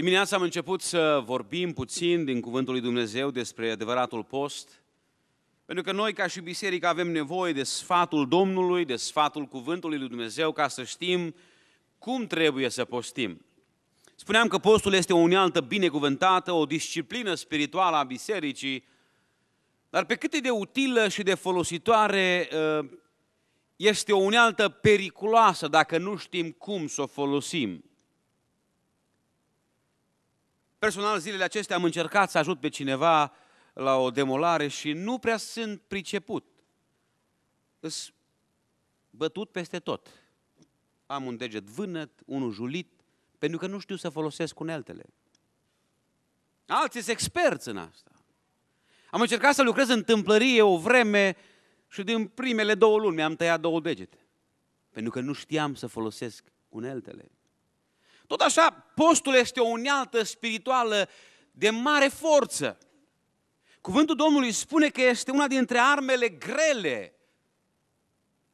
Dimineața am început să vorbim puțin din Cuvântul lui Dumnezeu despre adevăratul post, pentru că noi, ca și biserică, avem nevoie de sfatul Domnului, de sfatul Cuvântului lui Dumnezeu, ca să știm cum trebuie să postim. Spuneam că postul este o unealtă binecuvântată, o disciplină spirituală a bisericii, dar pe cât de utilă și de folositoare ă, este o unealtă periculoasă dacă nu știm cum să o folosim. Personal, zilele acestea am încercat să ajut pe cineva la o demolare și nu prea sunt priceput. Îs bătut peste tot. Am un deget vânăt, unul julit, pentru că nu știu să folosesc uneltele. Alții sunt experți în asta. Am încercat să lucrez în tâmplărie o vreme și din primele două luni mi-am tăiat două degete. Pentru că nu știam să folosesc uneltele. Tot așa, postul este o unealtă spirituală de mare forță. Cuvântul Domnului spune că este una dintre armele grele,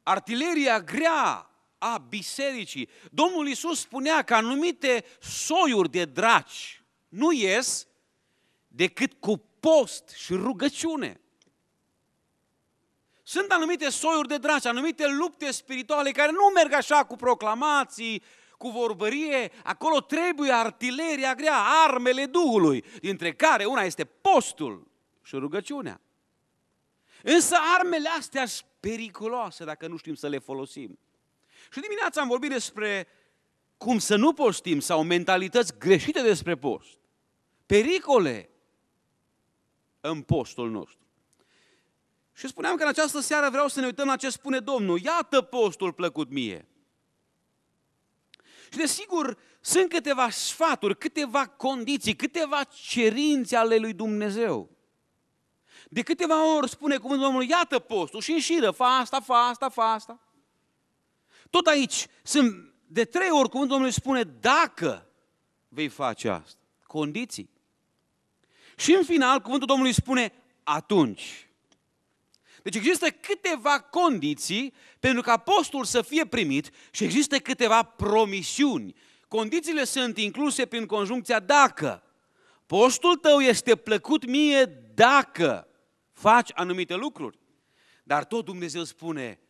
artileria grea a bisericii. Domnul Iisus spunea că anumite soiuri de draci nu ies decât cu post și rugăciune. Sunt anumite soiuri de draci, anumite lupte spirituale care nu merg așa cu proclamații, cu vorbărie, acolo trebuie artileria grea, armele Duhului, dintre care una este postul și rugăciunea. Însă armele astea sunt periculoase dacă nu știm să le folosim. Și dimineața am vorbit despre cum să nu postim sau mentalități greșite despre post. Pericole în postul nostru. Și spuneam că în această seară vreau să ne uităm la ce spune Domnul. Iată postul plăcut mie. Desigur, sunt câteva sfaturi, câteva condiții, câteva cerințe ale lui Dumnezeu. De câteva ori spune cuvântul Domnului, iată postul și înșiră, fa asta, fa asta, fa asta. Tot aici sunt de trei ori cuvântul Domnului spune, dacă vei face asta, condiții. Și în final, cuvântul Domnului spune, atunci. Deci există câteva condiții pentru ca postul să fie primit și există câteva promisiuni. Condițiile sunt incluse prin conjuncția dacă. Postul tău este plăcut mie dacă faci anumite lucruri. Dar tot Dumnezeu spune,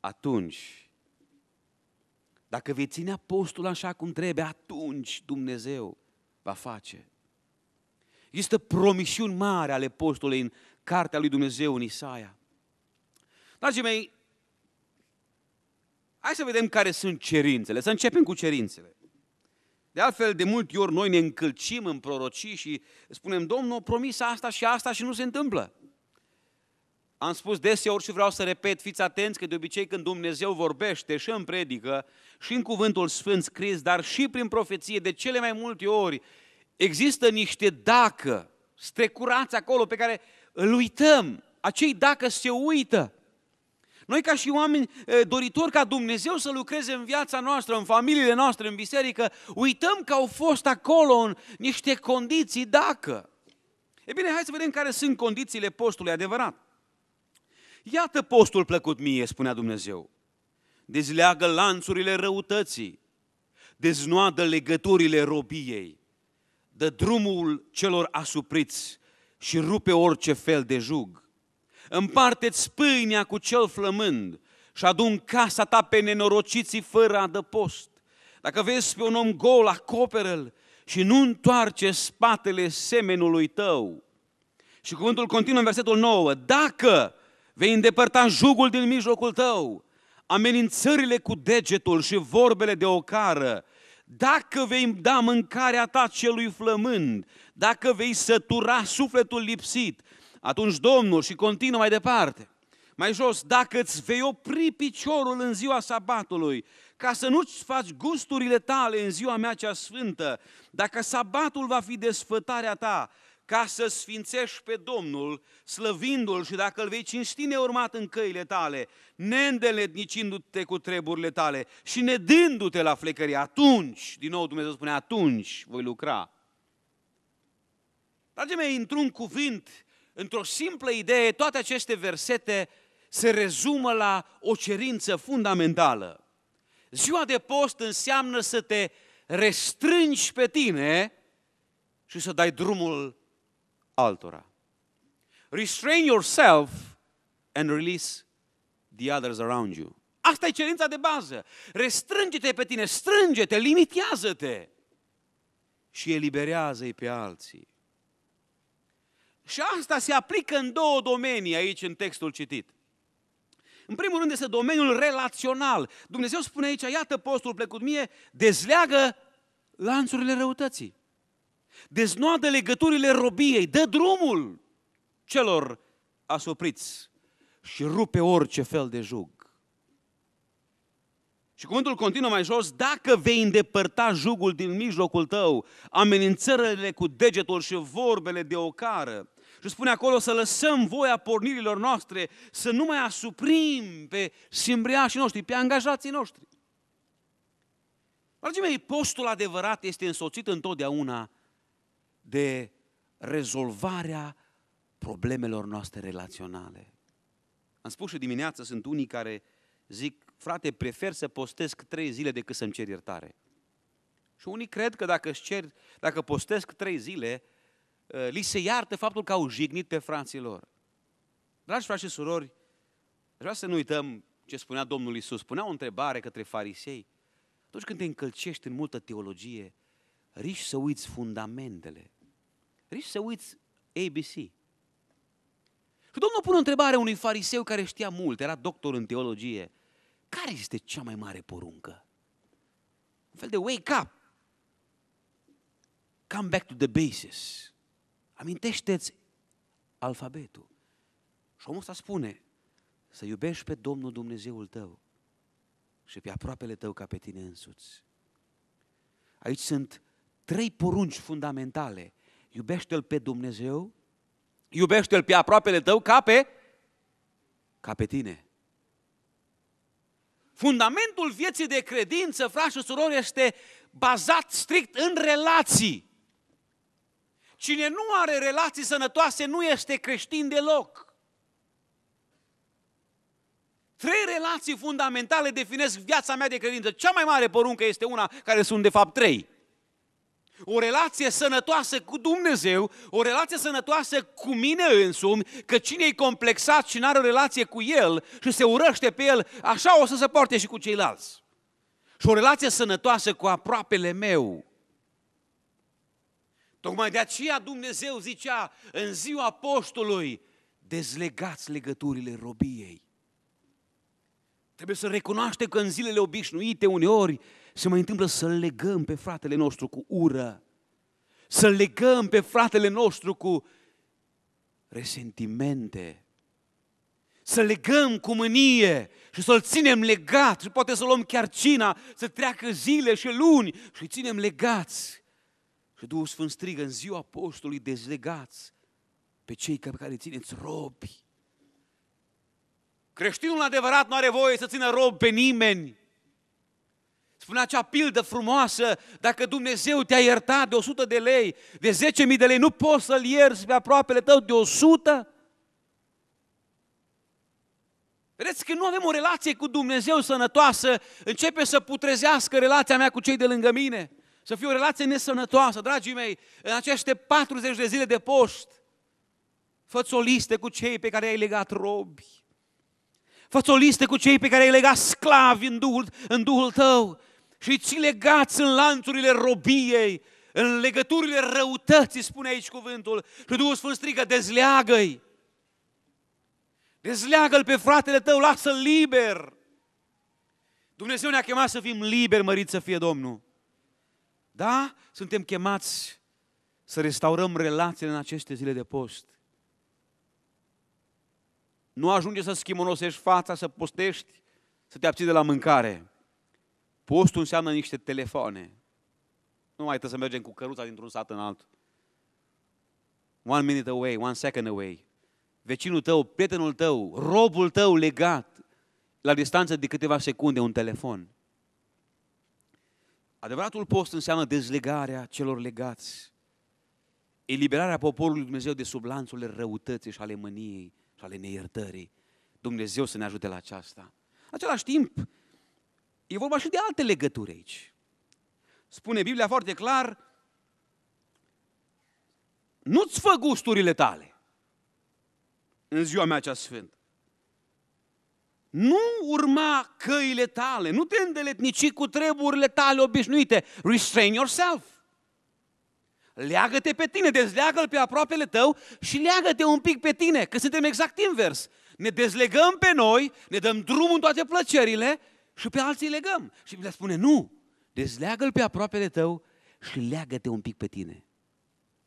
atunci, dacă vei ține postul așa cum trebuie, atunci Dumnezeu va face. Există promisiuni mari ale postului în cartea lui Dumnezeu, în Isaia. Dragii mei, hai să vedem care sunt cerințele, să începem cu cerințele. De altfel, de multe ori noi ne încălcim în prorocii și spunem, Domnul, promis asta și asta și nu se întâmplă. Am spus deseori și vreau să repet, fiți atenți că de obicei când Dumnezeu vorbește și în predică, și în cuvântul Sfânt scris, dar și prin profeție, de cele mai multe ori există niște dacă strecurați acolo pe care îl uităm. Acei dacă se uită. Noi ca și oameni doritori ca Dumnezeu să lucreze în viața noastră, în familiile noastre, în biserică, uităm că au fost acolo în niște condiții dacă. E bine, hai să vedem care sunt condițiile postului adevărat. Iată postul plăcut mie, spunea Dumnezeu. Dezleagă lanțurile răutății, deznoadă legăturile robiei, dă drumul celor asupriți și rupe orice fel de jug împarteți pâinea cu cel flămând și adun casa ta pe nenorociții fără adăpost. Dacă vezi pe un om gol, acoperă-l și nu întoarce spatele semenului tău. Și cuvântul continuă în versetul 9. Dacă vei îndepărta jugul din mijlocul tău, amenințările cu degetul și vorbele de ocară, dacă vei da mâncarea ta celui flămând, dacă vei sătura sufletul lipsit atunci Domnul și continuă mai departe. Mai jos, dacă îți vei opri piciorul în ziua sabatului, ca să nu-ți faci gusturile tale în ziua mea cea sfântă, dacă sabatul va fi desfătarea ta, ca să sfințești pe Domnul, slăvindu-L și dacă îl vei cinsti neurmat în căile tale, neîndeletnicindu-te cu treburile tale și nedându-te la flecării, atunci, din nou Dumnezeu spune, atunci voi lucra. Dragii mei, într-un cuvânt, Într-o simplă idee, toate aceste versete se rezumă la o cerință fundamentală. Ziua de post înseamnă să te restrângi pe tine și să dai drumul altora. Restrain yourself and release the others around you. Asta e cerința de bază. Restrânge-te pe tine, strânge-te, limitează-te și eliberează-i pe alții. Și asta se aplică în două domenii aici în textul citit. În primul rând este domeniul relațional. Dumnezeu spune aici, iată postul plecut mie, dezleagă lanțurile răutății. Deznoadă legăturile robiei, dă drumul celor asupriți și rupe orice fel de jug. Și cuvântul continuă mai jos, dacă vei îndepărta jugul din mijlocul tău, amenințările cu degetul și vorbele de ocară, și spune acolo să lăsăm voia pornirilor noastre, să nu mai asuprim pe simbriașii noștri, pe angajații noștri. Dragii mei, postul adevărat este însoțit întotdeauna de rezolvarea problemelor noastre relaționale. Am spus și dimineață, sunt unii care zic, frate, prefer să postesc trei zile decât să-mi cer iertare. Și unii cred că dacă, cer, dacă postesc trei zile, Eh, li se iartă faptul că au jignit pe frații lor. Dragi frați și surori, aș vrea să nu uităm ce spunea Domnul Isus. spunea o întrebare către farisei. Atunci când te încălcești în multă teologie, riști să uiți fundamentele. Riști să uiți ABC. Și Domnul pune o întrebare unui fariseu care știa mult, era doctor în teologie. Care este cea mai mare poruncă? Un fel de wake up. Come back to the basis. Amintește-ți alfabetul. Și omul ăsta spune să iubești pe Domnul Dumnezeul tău și pe aproapele tău ca pe tine însuți. Aici sunt trei porunci fundamentale. Iubește-L pe Dumnezeu, iubește-L pe aproapele tău ca pe, ca pe tine. Fundamentul vieții de credință, frași și surori, este bazat strict în relații. Cine nu are relații sănătoase nu este creștin deloc. Trei relații fundamentale definesc viața mea de credință. Cea mai mare poruncă este una care sunt de fapt trei. O relație sănătoasă cu Dumnezeu, o relație sănătoasă cu mine însumi, că cine e complexat și nu are o relație cu El și se urăște pe El, așa o să se poarte și cu ceilalți. Și o relație sănătoasă cu aproapele meu, Tocmai de aceea Dumnezeu zicea în ziua apostolului, dezlegați legăturile robiei. Trebuie să recunoaștem că în zilele obișnuite uneori se mai întâmplă să legăm pe fratele nostru cu ură, să legăm pe fratele nostru cu resentimente, să legăm cu mânie și să-l ținem legat și poate să luăm chiar cina, să treacă zile și luni și ținem legați și Duhul Sfânt strigă în ziua apostolului, dezlegați pe cei pe care țineți robi. Creștinul adevărat nu are voie să țină rob pe nimeni. Spune acea pildă frumoasă, dacă Dumnezeu te-a iertat de 100 de lei, de 10.000 de lei, nu poți să-L ierți pe aproapele tău de 100? Vedeți, că nu avem o relație cu Dumnezeu sănătoasă, începe să putrezească relația mea cu cei de lângă mine să fie o relație nesănătoasă. Dragii mei, în aceste 40 de zile de post, fă o listă cu cei pe care ai legat robi. fă o listă cu cei pe care ai legat sclavi în Duhul, în Duhul tău și ți legați în lanțurile robiei, în legăturile răutății, spune aici cuvântul. Și Duhul Sfânt strigă, dezleagă-i. Dezleagă-l pe fratele tău, lasă-l liber. Dumnezeu ne-a chemat să fim liberi, mărit să fie Domnul. Da? Suntem chemați să restaurăm relațiile în aceste zile de post. Nu ajunge să schimonosești fața, să postești, să te abții de la mâncare. Postul înseamnă niște telefoane. Nu mai trebuie să mergem cu căruța dintr-un sat în altul. One minute away, one second away. Vecinul tău, prietenul tău, robul tău legat, la distanță de câteva secunde, un telefon. Adevăratul post înseamnă dezlegarea celor legați, eliberarea poporului Dumnezeu de sub lanțurile răutății și ale mâniei și ale neiertării. Dumnezeu să ne ajute la aceasta. În același timp, e vorba și de alte legături aici. Spune Biblia foarte clar, nu-ți fă gusturile tale în ziua mea cea sfântă nu urma căile tale, nu te îndeletnici cu treburile tale obișnuite. Restrain yourself. Leagă-te pe tine, dezleagă-l pe aproapele tău și leagă-te un pic pe tine, că suntem exact invers. Ne dezlegăm pe noi, ne dăm drumul în toate plăcerile și pe alții legăm. Și le spune, nu, dezleagă-l pe aproapele tău și leagă-te un pic pe tine.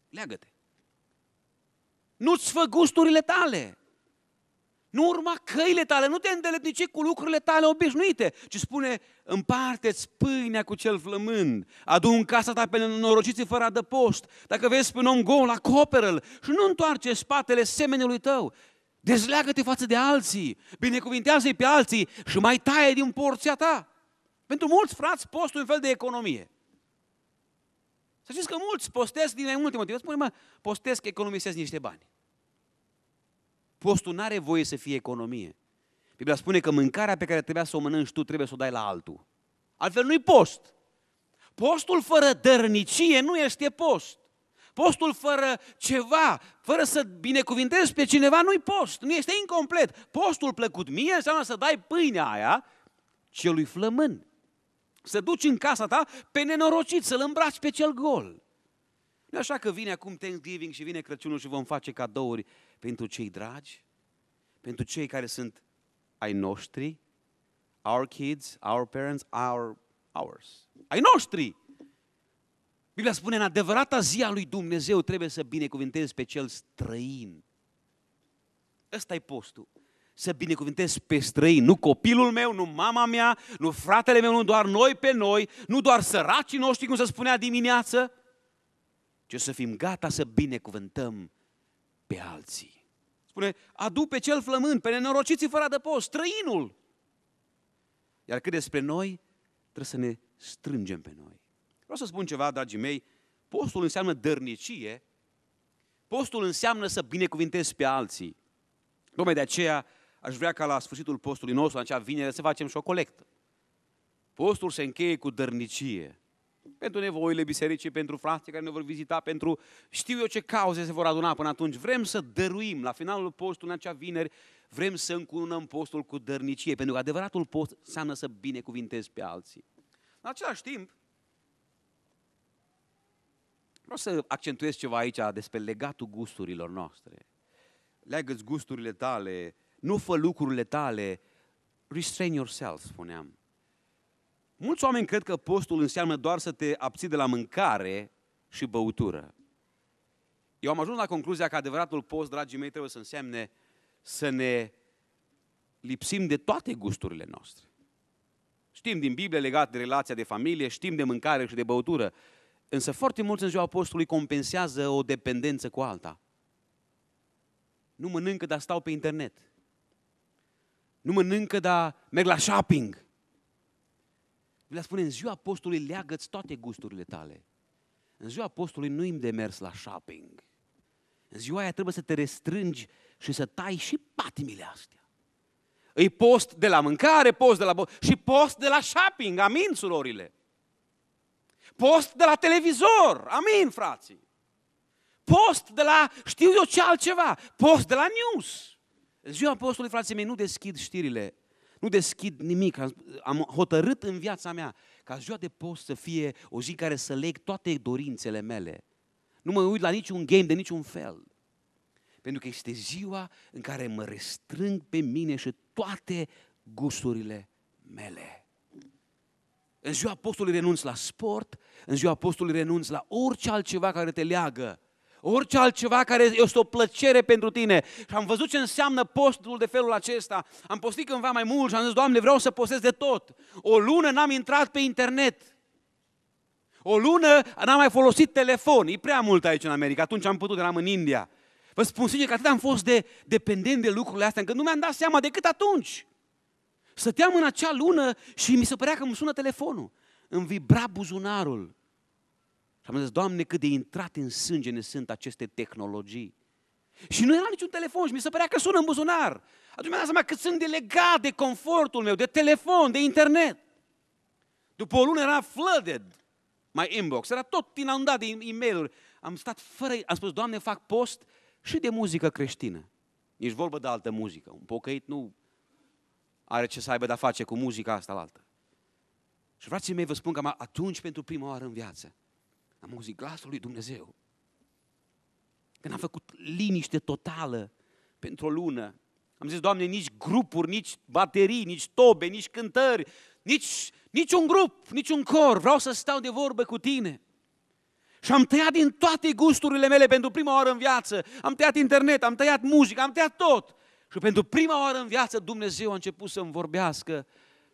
Leagă-te. Nu-ți fă gusturile tale. Nu urma căile tale, nu te îndeletnici cu lucrurile tale obișnuite, ci spune, împarte-ți pâinea cu cel flămând, adu în casa ta pe nenorociții fără adăpost, dacă vezi pe un om gol, acoperă-l și nu întoarce spatele semenului tău. Dezleagă-te față de alții, binecuvintează-i pe alții și mai taie din porția ta. Pentru mulți frați, postul e un fel de economie. Să știți că mulți postez din mai multe motive. Spune, mă, postez că economisesc niște bani. Postul nu are voie să fie economie. Biblia spune că mâncarea pe care trebuia să o mănânci tu trebuie să o dai la altul. Altfel nu-i post. Postul fără dărnicie nu este post. Postul fără ceva, fără să binecuvintezi pe cineva, nu-i post, nu este incomplet. Postul plăcut mie înseamnă să dai pâinea aia celui flămân. Să duci în casa ta pe nenorocit, să-l îmbraci pe cel gol. Nu așa că vine acum Thanksgiving și vine Crăciunul și vom face cadouri pentru cei dragi, pentru cei care sunt ai noștri, our kids, our parents, our, ours, ai noștri. Biblia spune, în adevărata zi a lui Dumnezeu trebuie să binecuvintezi pe cel străin. Ăsta e postul. Să binecuvintezi pe străin, nu copilul meu, nu mama mea, nu fratele meu, nu doar noi pe noi, nu doar săracii noștri, cum se spunea dimineață, ci să fim gata să binecuvântăm pe alții. Spune, adu pe cel flământ, pe nenorociții fără adăpost, străinul. Iar cât despre noi, trebuie să ne strângem pe noi. Vreau să spun ceva, dragii mei, postul înseamnă dărnicie, postul înseamnă să binecuvintezi pe alții. Dom'le, de aceea aș vrea ca la sfârșitul postului nostru, la acea vinere, să facem și o colectă. Postul se încheie cu dărnicie pentru nevoile bisericii, pentru frații care ne vor vizita, pentru știu eu ce cauze se vor aduna până atunci. Vrem să dăruim la finalul postului, în acea vineri, vrem să încununăm postul cu dărnicie, pentru că adevăratul post înseamnă să binecuvintezi pe alții. În același timp, vreau să accentuez ceva aici despre legatul gusturilor noastre. Leagă-ți gusturile tale, nu fă lucrurile tale, restrain yourself, spuneam. Mulți oameni cred că postul înseamnă doar să te abții de la mâncare și băutură. Eu am ajuns la concluzia că adevăratul post, dragii mei, trebuie să însemne să ne lipsim de toate gusturile noastre. Știm din Biblie legat de relația de familie, știm de mâncare și de băutură, însă foarte mulți în ziua postului compensează o dependență cu alta. Nu mănâncă, dar stau pe internet. Nu mănâncă, dar merg la shopping. Biblia spune, în ziua postului leagă-ți toate gusturile tale. În ziua postului nu-i mers la shopping. În ziua aia trebuie să te restrângi și să tai și patimile astea. Îi post de la mâncare, post de la... și post de la shopping, amin, surorile. Post de la televizor, amin, frații. Post de la știu eu ce altceva, post de la news. În ziua postului, frații mei, nu deschid știrile nu deschid nimic. Am hotărât în viața mea ca ziua de post să fie o zi în care să leg toate dorințele mele. Nu mă uit la niciun game de niciun fel. Pentru că este ziua în care mă restrâng pe mine și toate gusturile mele. În ziua postului renunț la sport, în ziua postului renunț la orice altceva care te leagă orice altceva care este o plăcere pentru tine. Și am văzut ce înseamnă postul de felul acesta. Am postit cândva mai mult și am zis, Doamne, vreau să postez de tot. O lună n-am intrat pe internet. O lună n-am mai folosit telefon. E prea mult aici în America. Atunci am putut, eram în India. Vă spun sincer că atât am fost de dependent de lucrurile astea, încât nu mi-am dat seama decât atunci. Stăteam în acea lună și mi se părea că îmi sună telefonul. Îmi vibra buzunarul. Și am zis, Doamne, cât de intrat în sânge ne sunt aceste tehnologii. Și nu era niciun telefon și mi se părea că sună în buzunar. Atunci mi-am dat seama cât sunt de de confortul meu, de telefon, de internet. După o lună era flooded my inbox, era tot inundat de e mail Am stat fără, am spus, Doamne, fac post și de muzică creștină. Nici vorbă de altă muzică. Un pocăit nu are ce să aibă de-a face cu muzica asta la altă. Și frații mei, vă spun că atunci pentru prima oară în viață am auzit glasul lui Dumnezeu. Când am făcut liniște totală pentru o lună, am zis, Doamne, nici grupuri, nici baterii, nici tobe, nici cântări, nici, nici un grup, nici un cor, vreau să stau de vorbă cu Tine. Și am tăiat din toate gusturile mele pentru prima oară în viață. Am tăiat internet, am tăiat muzică, am tăiat tot. Și pentru prima oară în viață Dumnezeu a început să-mi vorbească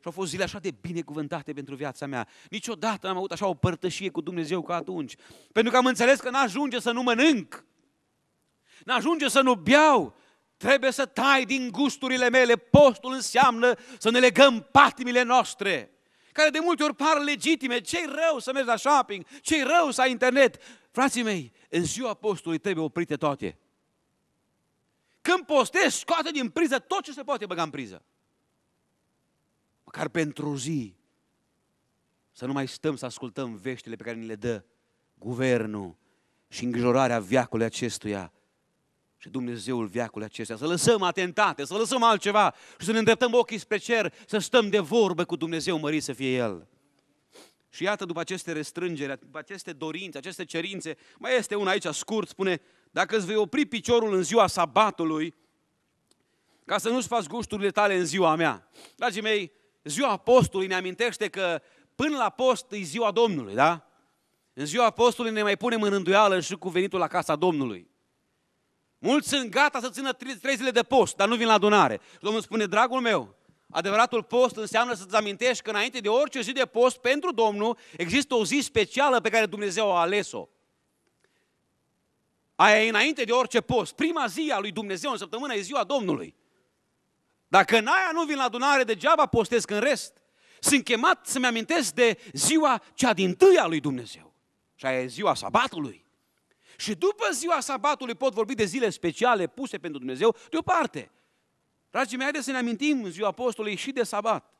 și au fost zile așa de binecuvântate pentru viața mea. Niciodată n-am avut așa o părtășie cu Dumnezeu ca atunci. Pentru că am înțeles că n-ajunge să nu mănânc. N-ajunge să nu beau. Trebuie să tai din gusturile mele. Postul înseamnă să ne legăm patimile noastre care de multe ori par legitime. ce rău să mergi la shopping? ce rău să ai internet? Frații mei, în ziua postului trebuie oprite toate. Când postezi, scoate din priză tot ce se poate băga în priză măcar pentru o zi, să nu mai stăm să ascultăm veștile pe care ni le dă guvernul și îngrijorarea viacului acestuia și Dumnezeul viacului acestuia. Să lăsăm atentate, să lăsăm altceva și să ne îndreptăm ochii spre cer, să stăm de vorbă cu Dumnezeu mărit să fie El. Și iată, după aceste restrângeri, după aceste dorințe, aceste cerințe, mai este una aici scurt, spune, dacă îți vei opri piciorul în ziua sabatului, ca să nu-ți faci gusturile tale în ziua mea. Dragii mei, ziua postului ne amintește că până la post e ziua Domnului, da? În ziua postului ne mai punem în rânduială și cu venitul la casa Domnului. Mulți sunt gata să țină trei zile de post, dar nu vin la adunare. Domnul spune, dragul meu, adevăratul post înseamnă să-ți amintești că înainte de orice zi de post pentru Domnul există o zi specială pe care Dumnezeu a ales-o. Aia e înainte de orice post. Prima zi a lui Dumnezeu în săptămână e ziua Domnului. Dacă în aia nu vin la adunare, degeaba postez în rest. Sunt chemat să-mi amintesc de ziua cea din a lui Dumnezeu. Și aia e ziua sabatului. Și după ziua sabatului pot vorbi de zile speciale puse pentru Dumnezeu deoparte. Dragii mei, haideți să ne amintim în ziua postului și de sabat.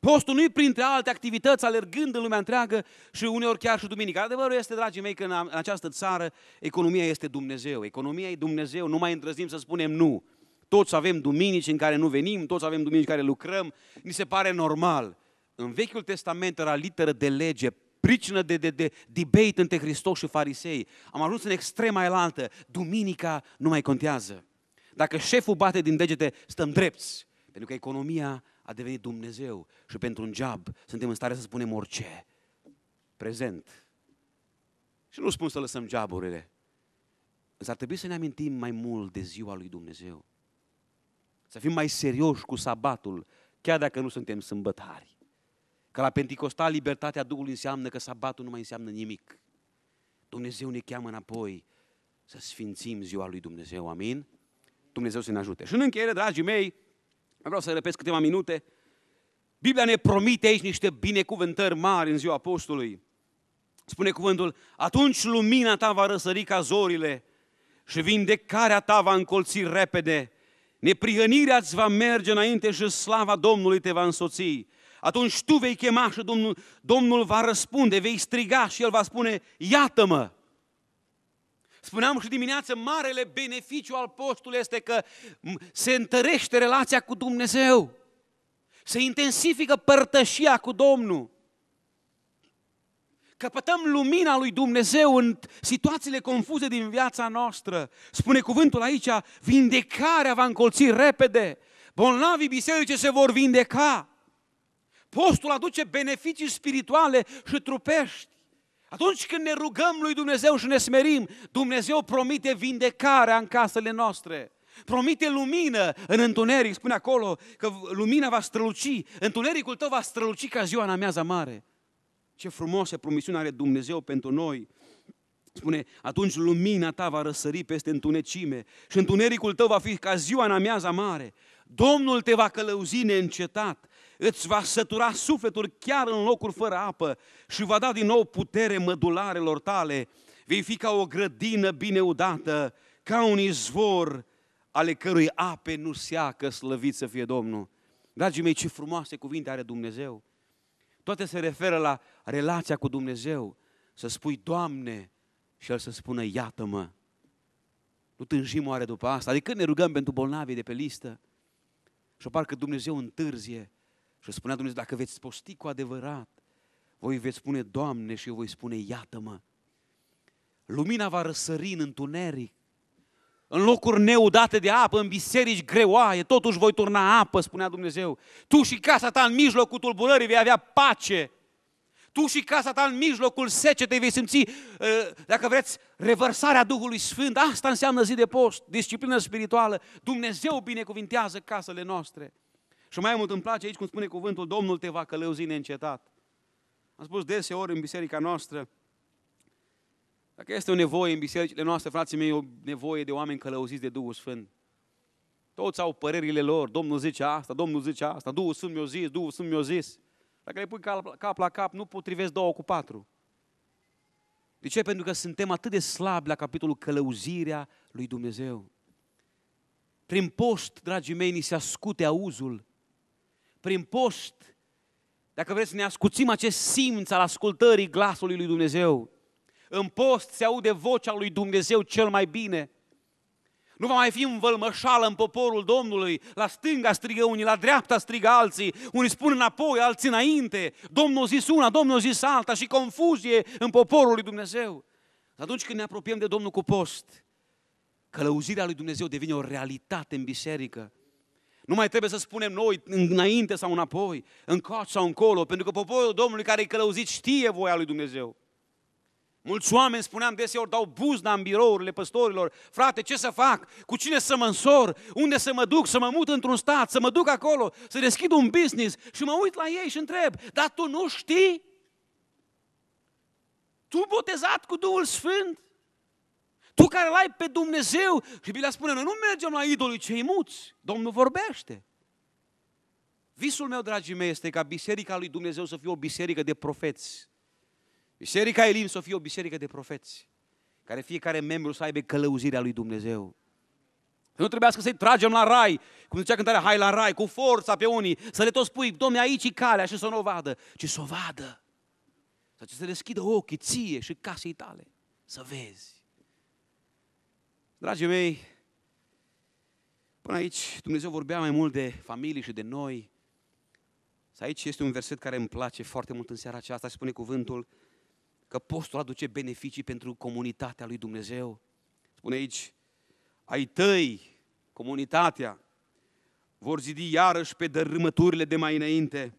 Postul nu printre alte activități, alergând în lumea întreagă și uneori chiar și duminica. Adevărul este, dragii mei, că în această țară economia este Dumnezeu. Economia e Dumnezeu, nu mai îndrăznim să spunem nu. Toți avem duminici în care nu venim, toți avem duminici în care lucrăm, ni se pare normal. În Vechiul Testament era literă de lege, pricină de, de, de debate între Hristos și farisei. Am ajuns în extrema elaltă. Duminica nu mai contează. Dacă șeful bate din degete, stăm drepți. Pentru că economia a devenit Dumnezeu și pentru un geab suntem în stare să spunem orice. Prezent. Și nu spun să lăsăm geaburile. Însă ar trebui să ne amintim mai mult de ziua lui Dumnezeu. Să fim mai serioși cu sabatul, chiar dacă nu suntem sâmbătari. Că la Pentecostal libertatea Duhului înseamnă că sabatul nu mai înseamnă nimic. Dumnezeu ne cheamă înapoi să sfințim ziua lui Dumnezeu, amin? Dumnezeu să ne ajute. Și în încheiere, dragii mei, vreau să repet câteva minute, Biblia ne promite aici niște binecuvântări mari în ziua Apostolului. Spune cuvântul, atunci lumina ta va răsări ca zorile și vindecarea ta va încolți repede Neprihănirea îți va merge înainte și slava Domnului te va însoți. Atunci tu vei chema și Domnul, Domnul va răspunde, vei striga și El va spune, iată-mă! Spuneam și dimineață, marele beneficiu al postului este că se întărește relația cu Dumnezeu, se intensifică părtășia cu Domnul căpătăm lumina lui Dumnezeu în situațiile confuze din viața noastră. Spune cuvântul aici, vindecarea va încolți repede. Bolnavii biserice se vor vindeca. Postul aduce beneficii spirituale și trupești. Atunci când ne rugăm lui Dumnezeu și ne smerim, Dumnezeu promite vindecarea în casele noastre. Promite lumină în întuneric, spune acolo că lumina va străluci, întunericul tău va străluci ca ziua în amiaza mare. Ce frumoasă promisiune are Dumnezeu pentru noi. Spune, atunci lumina ta va răsări peste întunecime și întunericul tău va fi ca ziua în amiaza mare. Domnul te va călăuzi neîncetat, îți va sătura sufletul chiar în locuri fără apă și va da din nou putere mădularelor tale. Vei fi ca o grădină bine udată, ca un izvor ale cărui ape nu seacă, slăvit să fie Domnul. Dragii mei, ce frumoase cuvinte are Dumnezeu! Toate se referă la relația cu Dumnezeu, să spui, Doamne, și El să spună, iată-mă. Nu tânjim oare după asta? Adică când ne rugăm pentru bolnavii de pe listă și parcă Dumnezeu întârzie și spunea Dumnezeu, dacă veți posti cu adevărat, voi veți spune, Doamne, și eu voi spune, iată-mă. Lumina va răsări în întuneric, în locuri neudate de apă, în biserici greoaie, totuși voi turna apă, spunea Dumnezeu. Tu și casa ta în mijlocul tulburării vei avea pace. Tu și casa ta în mijlocul secetei vei simți, uh, dacă vreți, revărsarea Duhului Sfânt. Asta înseamnă zi de post, disciplină spirituală. Dumnezeu binecuvintează casele noastre. Și mai mult îmi place aici cum spune cuvântul, Domnul te va călăuzi neîncetat. Am spus deseori în biserica noastră, dacă este o nevoie în bisericile noastre, frații mei, o nevoie de oameni călăuziți de Duhul Sfânt. Toți au părerile lor, Domnul zice asta, Domnul zice asta, Duhul Sfânt mi-a zis, Duhul Sfânt mi-a zis. Dacă le pui cap, la cap, nu potrivesc două cu patru. De ce? Pentru că suntem atât de slabi la capitolul călăuzirea lui Dumnezeu. Prin post, dragii mei, ni se ascute auzul. Prin post, dacă vreți să ne ascuțim acest simț al ascultării glasului lui Dumnezeu, în post se aude vocea lui Dumnezeu cel mai bine. Nu va mai fi învălmășală în poporul Domnului. La stânga strigă unii, la dreapta strigă alții. Unii spun înapoi, alții înainte. Domnul zis una, Domnul zis alta și confuzie în poporul lui Dumnezeu. Atunci când ne apropiem de Domnul cu post, călăuzirea lui Dumnezeu devine o realitate în biserică. Nu mai trebuie să spunem noi înainte sau înapoi, încoace sau încolo, pentru că poporul Domnului care e călăuzit știe voia lui Dumnezeu. Mulți oameni, spuneam deseori, dau buzna în birourile păstorilor. Frate, ce să fac? Cu cine să mă însor? Unde să mă duc? Să mă mut într-un stat? Să mă duc acolo? Să deschid un business? Și mă uit la ei și întreb, dar tu nu știi? Tu botezat cu Duhul Sfânt? Tu care l-ai pe Dumnezeu? Și Biblia spune, noi nu mergem la idolii cei muți. Domnul vorbește. Visul meu, dragii mei, este ca biserica lui Dumnezeu să fie o biserică de profeți Biserica Elim să fie o biserică de profeți, care fiecare membru să aibă călăuzirea lui Dumnezeu. Să nu trebuiască să-i tragem la rai, cum zicea cântarea, hai la rai, cu forța pe unii, să le tot spui, domne, aici e calea și să nu o vadă, ci să o vadă. Să se deschidă ochii ție și casei tale, să vezi. Dragii mei, până aici Dumnezeu vorbea mai mult de familie și de noi. Aici este un verset care îmi place foarte mult în seara aceasta, spune cuvântul, că postul aduce beneficii pentru comunitatea lui Dumnezeu. Spune aici, ai tăi, comunitatea, vor zidi iarăși pe dărâmăturile de mai înainte.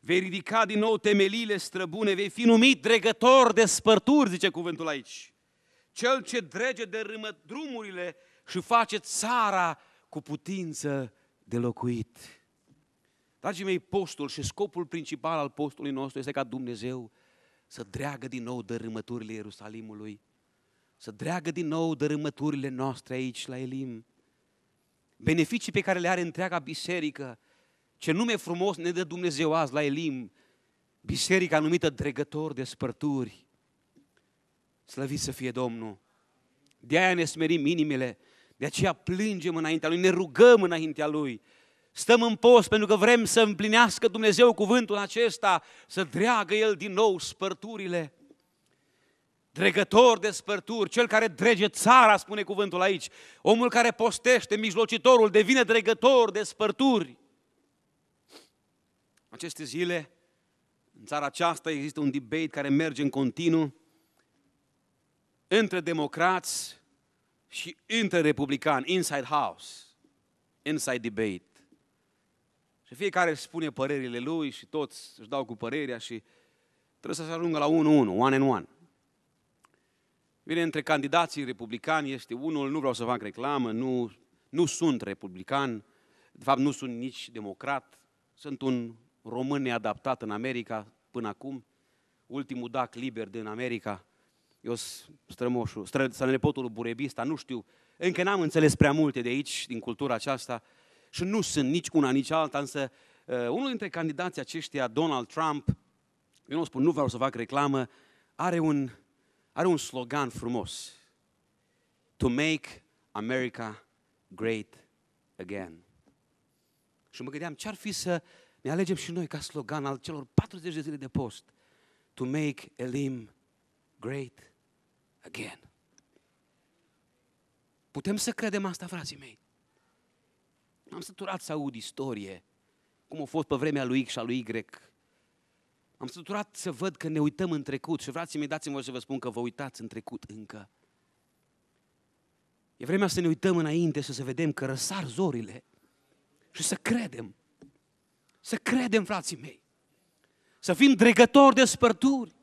Vei ridica din nou temelile străbune, vei fi numit dregător de spărturi, zice cuvântul aici. Cel ce drege dărâmă drumurile și face țara cu putință de locuit. Dragii mei, postul și scopul principal al postului nostru este ca Dumnezeu să dreagă din nou dărâmăturile Ierusalimului, să dreagă din nou dărâmăturile noastre aici la Elim, beneficii pe care le are întreaga biserică, ce nume frumos ne dă Dumnezeu azi la Elim, biserica numită dregător de spărturi. Slăvit să fie Domnul! De aia ne smerim inimile, de aceea plângem înaintea Lui, ne rugăm înaintea Lui, Stăm în post pentru că vrem să împlinească Dumnezeu cuvântul acesta, să dreagă El din nou spărturile. Dregător de spărturi, cel care drege țara, spune cuvântul aici. Omul care postește, mijlocitorul, devine dregător de spărturi. Aceste zile, în țara aceasta, există un debate care merge în continuu între democrați și între republicani, inside house, inside debate. Și fiecare își spune părerile lui și toți își dau cu părerea și trebuie să se ajungă la 1-1, one and one. Vine între candidații republicani este unul, nu vreau să fac reclamă, nu, nu sunt republican, de fapt nu sunt nici democrat, sunt un român neadaptat în America până acum, ultimul dac liber din America, eu sunt strămoșul, stră, nepotul burebista, nu știu, încă n-am înțeles prea multe de aici, din cultura aceasta, și nu sunt nici una, nici alta, însă uh, unul dintre candidații aceștia, Donald Trump, eu nu spun, nu vreau să fac reclamă, are un, are un slogan frumos. To make America great again. Și mă gândeam ce ar fi să ne alegem și noi ca slogan al celor 40 de zile de post. To make Elim great again. Putem să credem asta, frații mei. M-am săturat să aud istorie, cum a fost pe vremea lui X și a lui Y. Am săturat să văd că ne uităm în trecut și să mei, dați-mi voi să vă spun că vă uitați în trecut încă. E vremea să ne uităm înainte, să vedem că răsar zorile și să credem. Să credem, frații mei. Să fim dregători de spărturi.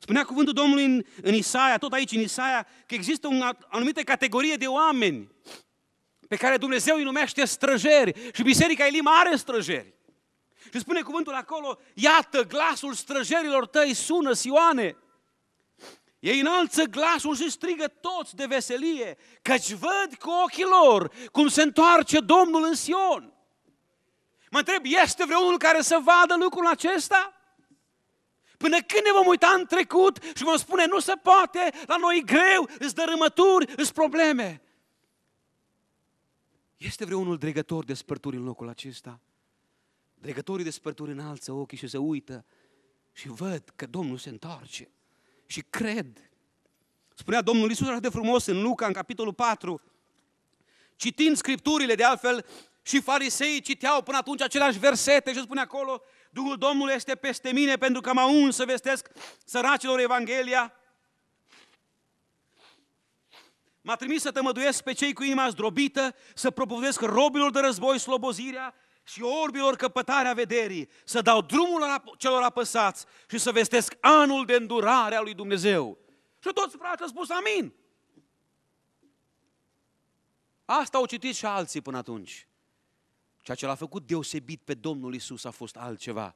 Spunea cuvântul Domnului în, în Isaia, tot aici în Isaia, că există o anumită categorie de oameni pe care Dumnezeu îi numește străjeri. Și Biserica Elim are străjeri. Și spune cuvântul acolo, iată, glasul străjerilor tăi sună, Sioane. Ei înalță glasul și strigă toți de veselie, căci văd cu ochii lor cum se întoarce Domnul în Sion. Mă întreb, este vreunul care să vadă lucrul acesta? Până când ne vom uita în trecut și vom spune, nu se poate, la noi e greu, îți dărâmături, îți probleme. Este vreunul dregător de spărturi în locul acesta? Dregătorii de spărturi înalță ochii și se uită și văd că Domnul se întoarce și cred. Spunea Domnul Iisus atât de frumos în Luca, în capitolul 4, citind Scripturile de altfel, și fariseii citeau până atunci aceleași versete și spune acolo, Duhul Domnului este peste mine pentru că m-a uns să vestesc săracilor Evanghelia, M-a trimis să tămăduiesc pe cei cu inima zdrobită, să propovedesc robilor de război slobozirea și orbilor căpătarea vederii, să dau drumul celor apăsați și să vestesc anul de îndurare a lui Dumnezeu. Și toți frații au spus amin. Asta au citit și alții până atunci. Ceea ce l-a făcut deosebit pe Domnul Isus a fost altceva.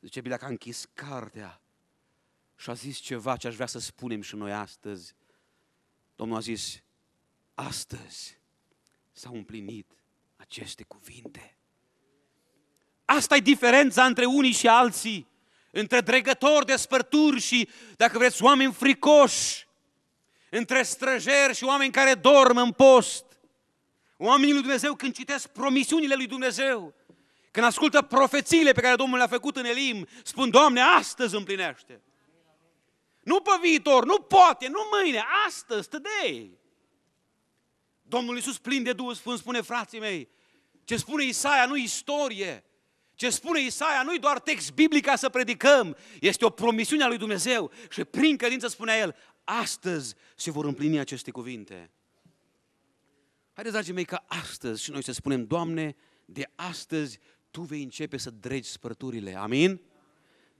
Zice Biblia că a închis cartea și a zis ceva ce aș vrea să spunem și noi astăzi. Domnul a zis, astăzi s-au împlinit aceste cuvinte. Asta e diferența între unii și alții, între dregători de spărturi și, dacă vreți, oameni fricoși, între străjeri și oameni care dorm în post. Oamenii lui Dumnezeu când citesc promisiunile lui Dumnezeu, când ascultă profețiile pe care Domnul le-a făcut în Elim, spun, Doamne, astăzi împlinește. Nu pe viitor, nu poate, nu mâine, astăzi, today. Domnul Iisus plin de Duhul Sfânt spune, frații mei, ce spune Isaia nu istorie, ce spune Isaia nu-i doar text biblic ca să predicăm, este o promisiune a lui Dumnezeu și prin credință spunea el, astăzi se vor împlini aceste cuvinte. Haideți, dragii mei, că astăzi și noi să spunem, Doamne, de astăzi Tu vei începe să dregi spărturile. Amin?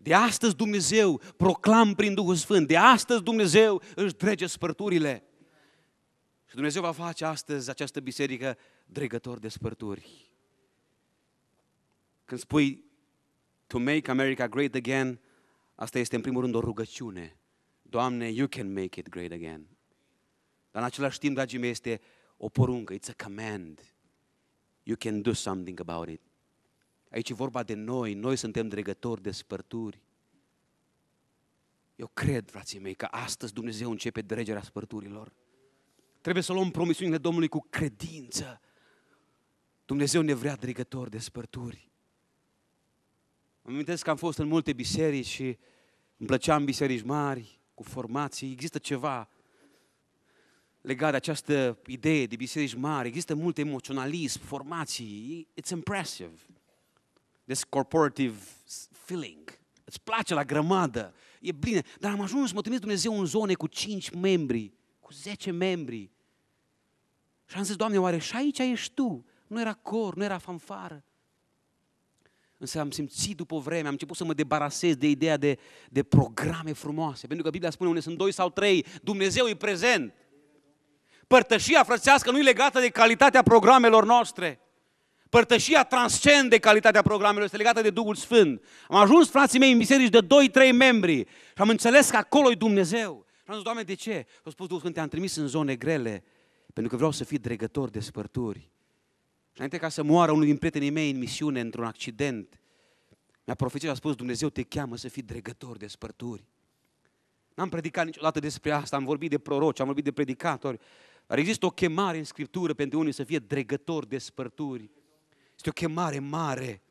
De astăzi Dumnezeu proclam prin Duhul Sfânt, de astăzi Dumnezeu își drege spărturile. Și Dumnezeu va face astăzi această biserică dregător de spărturi. Când spui to make America great again, asta este în primul rând o rugăciune. Doamne, you can make it great again. Dar în același timp, dragii mei, este o poruncă, it's a command. You can do something about it. Aici e vorba de noi, noi suntem dregători de spărturi. Eu cred, frații mei, că astăzi Dumnezeu începe dregerea spărturilor. Trebuie să luăm promisiunile Domnului cu credință. Dumnezeu ne vrea dregători de spărturi. Îmi amintesc că am fost în multe biserici și îmi plăcea biserici mari, cu formații. Există ceva legat de această idee de biserici mari. Există mult emoționalism, formații. It's impressive this corporative feeling. Îți place la grămadă, e bine. Dar am ajuns, mă trimis Dumnezeu în zone cu 5 membri, cu 10 membri. Și am zis, Doamne, oare și aici ești Tu? Nu era cor, nu era fanfară. Însă am simțit după vreme, am început să mă debarasez de ideea de, de programe frumoase. Pentru că Biblia spune unde sunt doi sau trei, Dumnezeu e prezent. Părtășia frățească nu e legată de calitatea programelor noastre. Părtășia transcende calitatea programelor, este legată de Duhul Sfânt. Am ajuns, frații mei, în biserici de 2-3 membri și am înțeles că acolo e Dumnezeu. Și am zis, Doamne, de ce? Și a spus Duhul Sfânt, te-am trimis în zone grele, pentru că vreau să fii dregător de spărturi. Și înainte ca să moară unul din prietenii mei în misiune, într-un accident, mi-a profețit și a spus, Dumnezeu te cheamă să fii dregător de spărturi. N-am predicat niciodată despre asta, am vorbit de proroci, am vorbit de predicatori. Dar există o chemare în Scriptură pentru unii să fie dregători de spărturi. Este o chemare mare.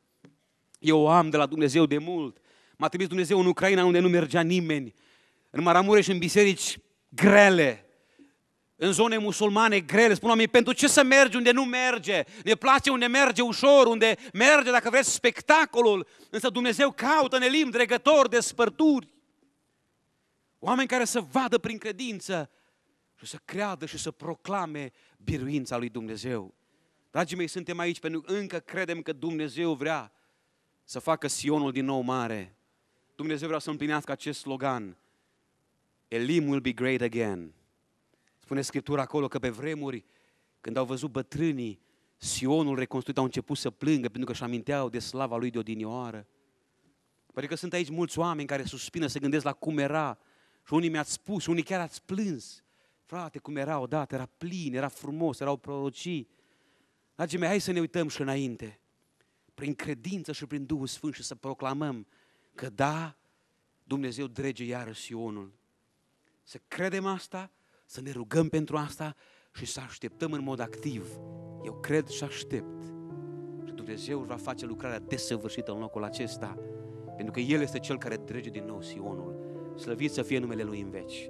Eu o am de la Dumnezeu de mult. M-a trimis Dumnezeu în Ucraina unde nu mergea nimeni. În Maramureș, în biserici grele, în zone musulmane grele. Spun oamenii, pentru ce să mergi unde nu merge? Ne place unde merge ușor, unde merge, dacă vreți, spectacolul. Însă Dumnezeu caută elim dregători, spărturi. Oameni care să vadă prin credință și să creadă și să proclame biruința lui Dumnezeu. Dragii mei, suntem aici pentru că încă credem că Dumnezeu vrea să facă Sionul din nou mare. Dumnezeu vrea să împlinească acest slogan. Elim will be great again. Spune Scriptura acolo că pe vremuri, când au văzut bătrânii Sionul reconstruit, au început să plângă pentru că își aminteau de slava lui de odinioară. Pentru că sunt aici mulți oameni care suspină, se gândesc la cum era. Și unii mi-ați spus, unii chiar ați plâns. Frate, cum era odată, era plin, era frumos, erau prorocii. Dragii mei, hai să ne uităm și înainte, prin credință și prin Duhul Sfânt și să proclamăm că da, Dumnezeu drege iară Sionul. Să credem asta, să ne rugăm pentru asta și să așteptăm în mod activ. Eu cred și aștept. Și Dumnezeu va face lucrarea desăvârșită în locul acesta, pentru că El este Cel care drege din nou Sionul. Slăvit să fie numele Lui în veci.